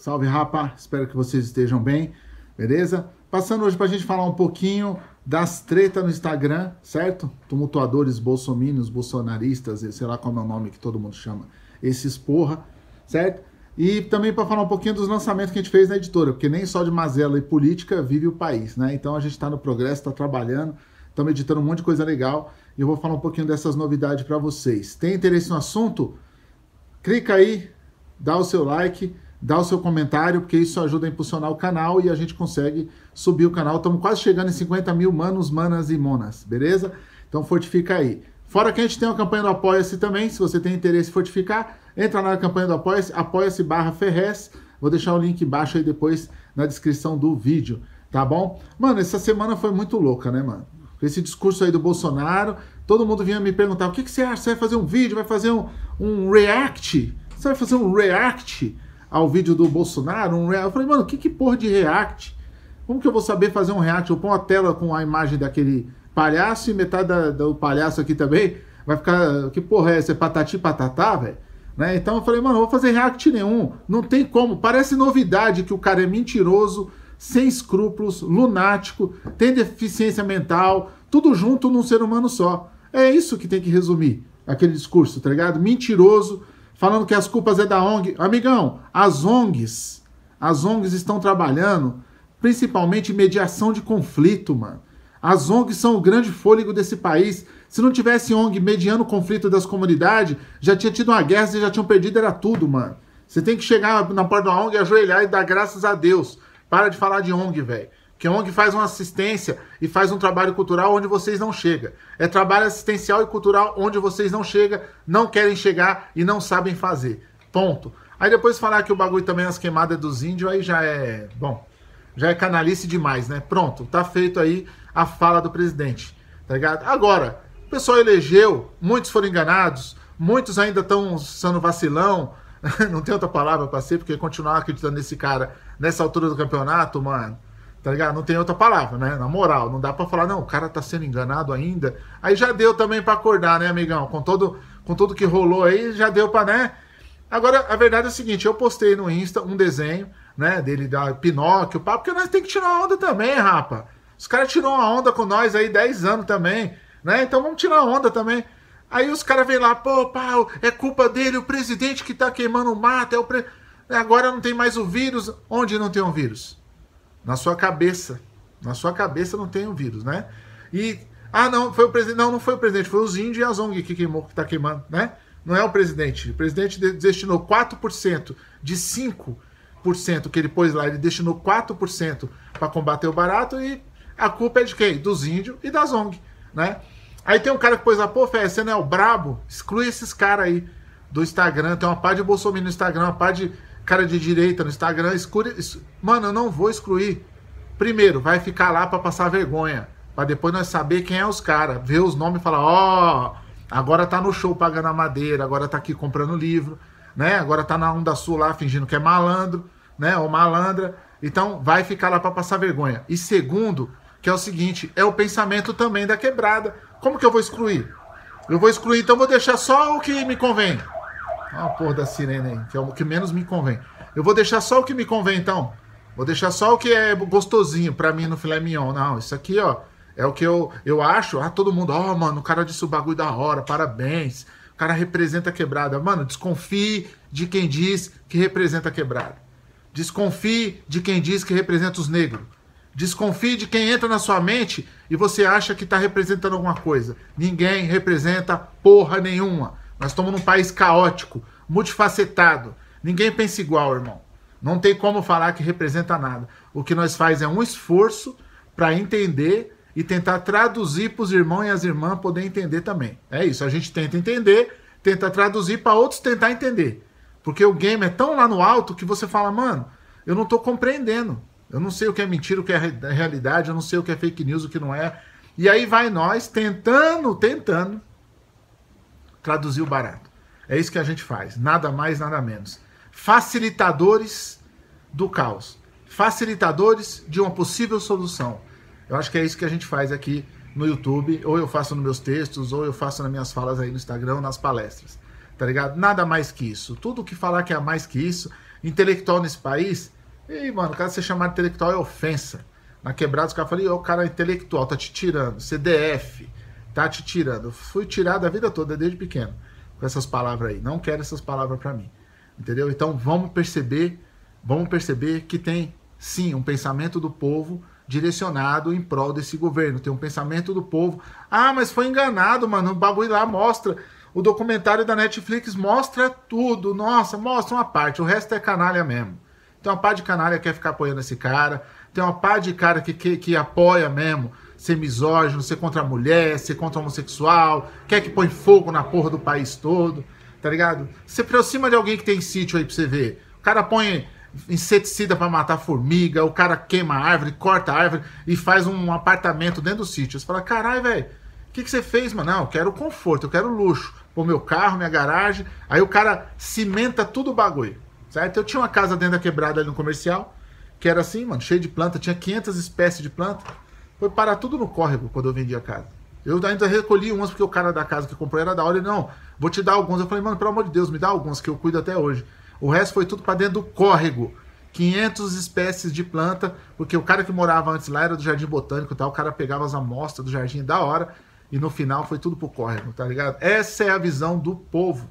Salve, rapa. Espero que vocês estejam bem, beleza? Passando hoje para a gente falar um pouquinho das tretas no Instagram, certo? Tumultuadores, bolsomínios, bolsonaristas, sei lá como é o nome que todo mundo chama, esses porra, certo? E também para falar um pouquinho dos lançamentos que a gente fez na editora, porque nem só de mazela e política vive o país, né? Então a gente está no progresso, está trabalhando, estamos editando um monte de coisa legal e eu vou falar um pouquinho dessas novidades para vocês. Tem interesse no assunto? Clica aí, dá o seu like dá o seu comentário, porque isso ajuda a impulsionar o canal e a gente consegue subir o canal. Estamos quase chegando em 50 mil manos, manas e monas, beleza? Então fortifica aí. Fora que a gente tem uma campanha do Apoia-se também, se você tem interesse em fortificar, entra na campanha do Apoia-se, apoia-se barra Ferrez, vou deixar o link embaixo aí depois na descrição do vídeo, tá bom? Mano, essa semana foi muito louca, né, mano? Esse discurso aí do Bolsonaro, todo mundo vinha me perguntar, o que, que você acha? Você vai fazer um vídeo, vai fazer um, um react? Você vai fazer um react? ao vídeo do Bolsonaro, um react. Eu falei, mano, que, que porra de react? Como que eu vou saber fazer um react? Eu ponho a tela com a imagem daquele palhaço e metade da, do palhaço aqui também. Vai ficar. Que porra é essa? É patati patatá, velho? Né? Então eu falei, mano, não vou fazer react nenhum. Não tem como. Parece novidade que o cara é mentiroso, sem escrúpulos, lunático, tem deficiência mental, tudo junto num ser humano só. É isso que tem que resumir aquele discurso, tá ligado? Mentiroso, falando que as culpas é da ONG. Amigão, as ONGs, as ONGs estão trabalhando principalmente mediação de conflito, mano. As ONGs são o grande fôlego desse país. Se não tivesse ONG mediando o conflito das comunidades, já tinha tido uma guerra, vocês já tinham perdido, era tudo, mano. Você tem que chegar na porta da ONG, ajoelhar e dar graças a Deus. Para de falar de ONG, velho que é onde faz uma assistência e faz um trabalho cultural onde vocês não chegam. É trabalho assistencial e cultural onde vocês não chegam, não querem chegar e não sabem fazer. Ponto. Aí depois falar que o bagulho também as queimadas dos índios, aí já é. Bom, já é canalice demais, né? Pronto, tá feito aí a fala do presidente. Tá ligado? Agora, o pessoal elegeu, muitos foram enganados, muitos ainda estão sendo vacilão. não tem outra palavra pra ser, porque continuar acreditando nesse cara nessa altura do campeonato, mano Tá ligado? Não tem outra palavra, né? Na moral, não dá para falar, não, o cara tá sendo enganado ainda. Aí já deu também para acordar, né, amigão? Com todo com tudo que rolou aí, já deu para, né? Agora, a verdade é o seguinte, eu postei no Insta um desenho, né, dele da Pinóquio, papo, porque nós tem que tirar a onda também, rapa. Os caras tirou a onda com nós aí 10 anos também, né? Então vamos tirar a onda também. Aí os caras vêm lá, pô, pau, é culpa dele, o presidente que tá queimando o mato, é o pre... agora não tem mais o vírus. Onde não tem um vírus? Na sua cabeça. Na sua cabeça não tem o vírus, né? E. Ah, não, foi o presidente. Não, não foi o presidente, foi os índios e a Zong que queimou, que tá queimando, né? Não é o presidente. O presidente destinou 4% de 5% que ele pôs lá, ele destinou 4% para combater o barato e a culpa é de quem? Dos índios e da Zong, né? Aí tem um cara que pôs lá, pô, Fé, você não é o brabo? Exclui esses caras aí do Instagram. Tem uma pá de Bolsonaro no Instagram, uma pá de cara de direita no Instagram, exclui, mano, eu não vou excluir. Primeiro, vai ficar lá para passar vergonha, para depois nós saber quem é os caras, ver os nomes e falar, ó, oh, agora tá no show pagando a madeira, agora tá aqui comprando livro, né? Agora tá na onda sul lá fingindo que é malandro, né? Ou malandra. Então, vai ficar lá para passar vergonha. E segundo, que é o seguinte, é o pensamento também da quebrada. Como que eu vou excluir? Eu vou excluir, então vou deixar só o que me convém. Ah, porra da sirene aí, que é o que menos me convém. Eu vou deixar só o que me convém, então. Vou deixar só o que é gostosinho para mim no filé mignon. Não, isso aqui, ó, é o que eu, eu acho. Ah, todo mundo, ó, oh, mano, o cara disse o bagulho da hora, parabéns. O cara representa a quebrada. Mano, desconfie de quem diz que representa a quebrada. Desconfie de quem diz que representa os negros. Desconfie de quem entra na sua mente e você acha que está representando alguma coisa. Ninguém representa porra nenhuma. Nós estamos num país caótico, multifacetado. Ninguém pensa igual, irmão. Não tem como falar que representa nada. O que nós faz é um esforço para entender e tentar traduzir para os irmãos e as irmãs poderem entender também. É isso, a gente tenta entender, tenta traduzir para outros tentar entender. Porque o game é tão lá no alto que você fala, mano, eu não estou compreendendo. Eu não sei o que é mentira, o que é realidade, eu não sei o que é fake news, o que não é. E aí vai nós tentando, tentando, traduziu barato. É isso que a gente faz, nada mais, nada menos. Facilitadores do caos, facilitadores de uma possível solução. Eu acho que é isso que a gente faz aqui no YouTube, ou eu faço nos meus textos, ou eu faço nas minhas falas aí no Instagram, nas palestras. Tá ligado? Nada mais que isso. Tudo que falar que é mais que isso, intelectual nesse país, ei, mano, o cara ser chamado intelectual é ofensa. Na quebrada, os caras falam, o cara é intelectual, tá te tirando. CDF, Tá te tirando. Fui tirado a vida toda, desde pequeno, com essas palavras aí. Não quero essas palavras para mim. Entendeu? Então vamos perceber, vamos perceber que tem sim um pensamento do povo direcionado em prol desse governo. Tem um pensamento do povo. Ah, mas foi enganado, mano. O bagulho lá mostra. O documentário da Netflix mostra tudo. Nossa, mostra uma parte. O resto é canalha mesmo. Tem uma parte de canalha que quer ficar apoiando esse cara. Tem uma parte de cara que, que, que apoia mesmo ser misógino, ser contra a mulher, ser contra o homossexual, quer que põe fogo na porra do país todo, tá ligado? Você aproxima de alguém que tem sítio aí pra você ver. O cara põe inseticida para matar formiga, o cara queima a árvore, corta a árvore e faz um apartamento dentro do sítio. Você fala, caralho, velho, o que, que você fez, mano? Não, eu quero conforto, eu quero luxo. Pô, meu carro, minha garagem. Aí o cara cimenta tudo o bagulho, certo? Eu tinha uma casa dentro da quebrada ali no comercial, que era assim, mano, cheio de planta, tinha 500 espécies de planta. Foi parar tudo no córrego quando eu vendi a casa. Eu ainda recolhi umas porque o cara da casa que comprou era da hora Ele, não, vou te dar algumas. Eu falei, mano, pelo amor de Deus, me dá algumas que eu cuido até hoje. O resto foi tudo para dentro do córrego. 500 espécies de planta, porque o cara que morava antes lá era do jardim botânico, e tal. o cara pegava as amostras do jardim da hora e no final foi tudo pro córrego, tá ligado? Essa é a visão do povo.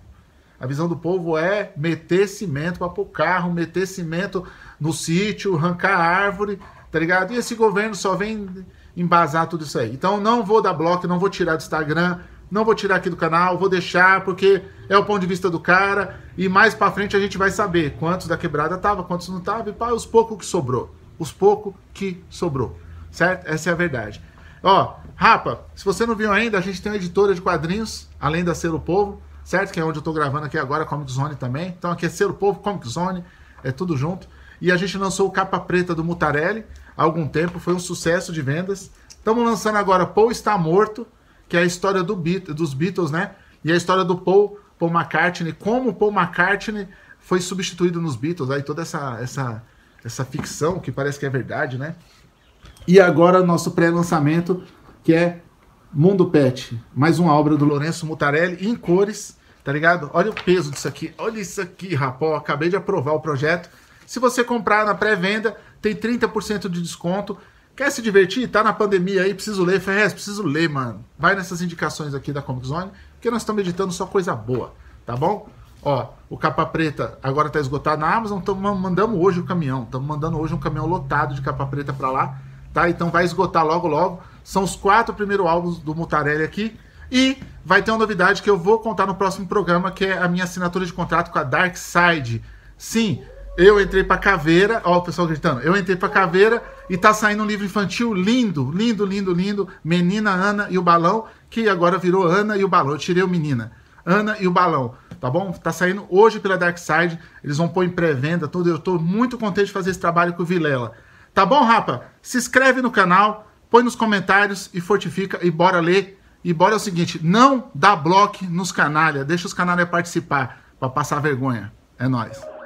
A visão do povo é meter cimento para o carro, meter cimento no sítio, arrancar árvore, tá ligado? E esse governo só vem embasar tudo isso aí. Então não vou dar bloco, não vou tirar do Instagram, não vou tirar aqui do canal, vou deixar porque é o ponto de vista do cara e mais para frente a gente vai saber quantos da quebrada tava, quantos não tava e pá, os poucos que sobrou, os poucos que sobrou, certo? Essa é a verdade. Ó, Rapa, se você não viu ainda, a gente tem uma editora de quadrinhos, além da Selo Povo, certo? Que é onde eu tô gravando aqui agora, Comic Zone também. Então aqui é Selo Povo, Comic Zone, é tudo junto. E a gente lançou o Capa Preta do Mutarelli, há algum tempo, foi um sucesso de vendas. Estamos lançando agora Paul Está Morto, que é a história do dos Beatles, né? E a história do Paul, Paul McCartney, como Paul McCartney foi substituído nos Beatles, aí toda essa, essa, essa ficção que parece que é verdade, né? E agora nosso pré-lançamento, que é Mundo Pet, mais uma obra do Lourenço Mutarelli em cores, tá ligado? Olha o peso disso aqui, olha isso aqui, rapó, acabei de aprovar o projeto. Se você comprar na pré-venda, tem 30% de desconto. Quer se divertir? Tá na pandemia aí, preciso ler. Ferrez, preciso ler, mano. Vai nessas indicações aqui da Comic Zone, porque nós estamos editando só coisa boa, tá bom? Ó, o capa preta agora tá esgotado na Amazon, tamo, mandamos hoje o caminhão. Estamos mandando hoje um caminhão lotado de capa preta para lá, tá? Então vai esgotar logo, logo. São os quatro primeiros álbuns do Mutarelli aqui. E vai ter uma novidade que eu vou contar no próximo programa, que é a minha assinatura de contrato com a Dark Side. Sim, eu entrei pra caveira. Ó, o pessoal gritando. Eu entrei pra caveira e tá saindo um livro infantil lindo, lindo, lindo, lindo. Menina Ana e o Balão, que agora virou Ana e o Balão. Eu tirei o menina. Ana e o Balão, tá bom? Tá saindo hoje pela Dark Side. Eles vão pôr em pré-venda tudo. Eu tô muito contente de fazer esse trabalho com o Vilela. Tá bom, rapa? Se inscreve no canal, põe nos comentários e fortifica e bora ler. E bora é o seguinte, não dá bloco nos canalha, deixa os canalha participar para passar vergonha. É nós.